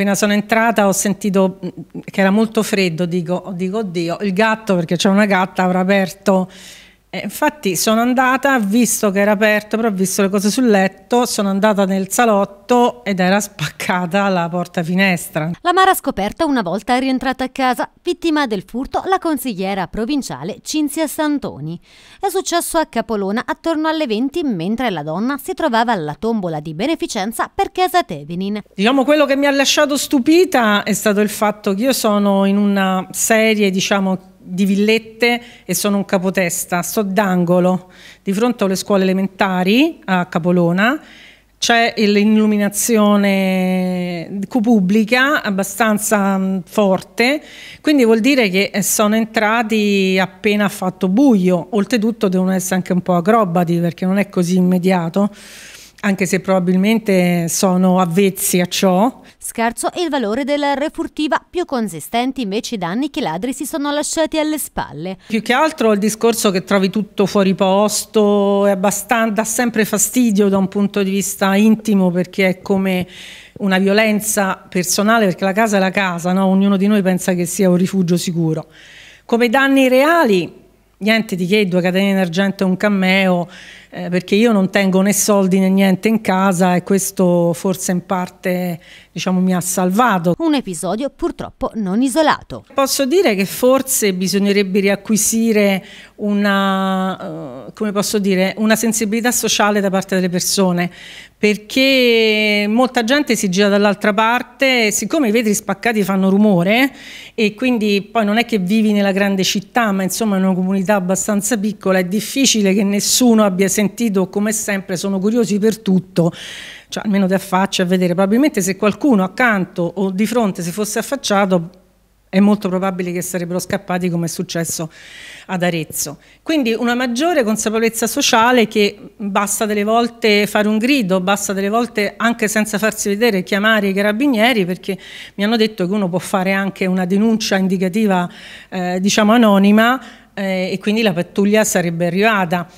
appena sono entrata ho sentito mm, che era molto freddo, dico, oh, dico oddio, il gatto, perché c'è una gatta, avrà aperto eh, infatti sono andata, visto che era aperto, però ho visto le cose sul letto, sono andata nel salotto ed era spaccata la porta finestra. La Mara scoperta una volta rientrata a casa, vittima del furto, la consigliera provinciale Cinzia Santoni. È successo a Capolona attorno alle 20 mentre la donna si trovava alla tombola di beneficenza per casa Tevenin. Diciamo quello che mi ha lasciato stupita è stato il fatto che io sono in una serie, diciamo, di Villette e sono un capotesta, sto d'angolo, di fronte alle scuole elementari a Capolona, c'è l'illuminazione pubblica abbastanza mm, forte, quindi vuol dire che eh, sono entrati appena fatto buio, oltretutto devono essere anche un po' acrobati perché non è così immediato anche se probabilmente sono avvezzi a ciò. Scarso è il valore della refurtiva, più consistenti invece i danni che i ladri si sono lasciati alle spalle. Più che altro il discorso che trovi tutto fuori posto, è dà sempre fastidio da un punto di vista intimo perché è come una violenza personale, perché la casa è la casa, no? ognuno di noi pensa che sia un rifugio sicuro. Come danni reali, niente di che, due catene d'argento e un cammeo, eh, perché io non tengo né soldi né niente in casa e questo forse in parte diciamo, mi ha salvato. Un episodio purtroppo non isolato. Posso dire che forse bisognerebbe riacquisire una, uh, dire, una sensibilità sociale da parte delle persone, perché molta gente si gira dall'altra parte, siccome i vetri spaccati fanno rumore e quindi poi non è che vivi nella grande città, ma insomma in una comunità abbastanza piccola, è difficile che nessuno abbia sentito sentito come sempre, sono curiosi per tutto, cioè almeno ti affaccia a vedere, probabilmente se qualcuno accanto o di fronte si fosse affacciato è molto probabile che sarebbero scappati come è successo ad Arezzo. Quindi una maggiore consapevolezza sociale che basta delle volte fare un grido, basta delle volte anche senza farsi vedere chiamare i carabinieri perché mi hanno detto che uno può fare anche una denuncia indicativa eh, diciamo anonima eh, e quindi la pattuglia sarebbe arrivata.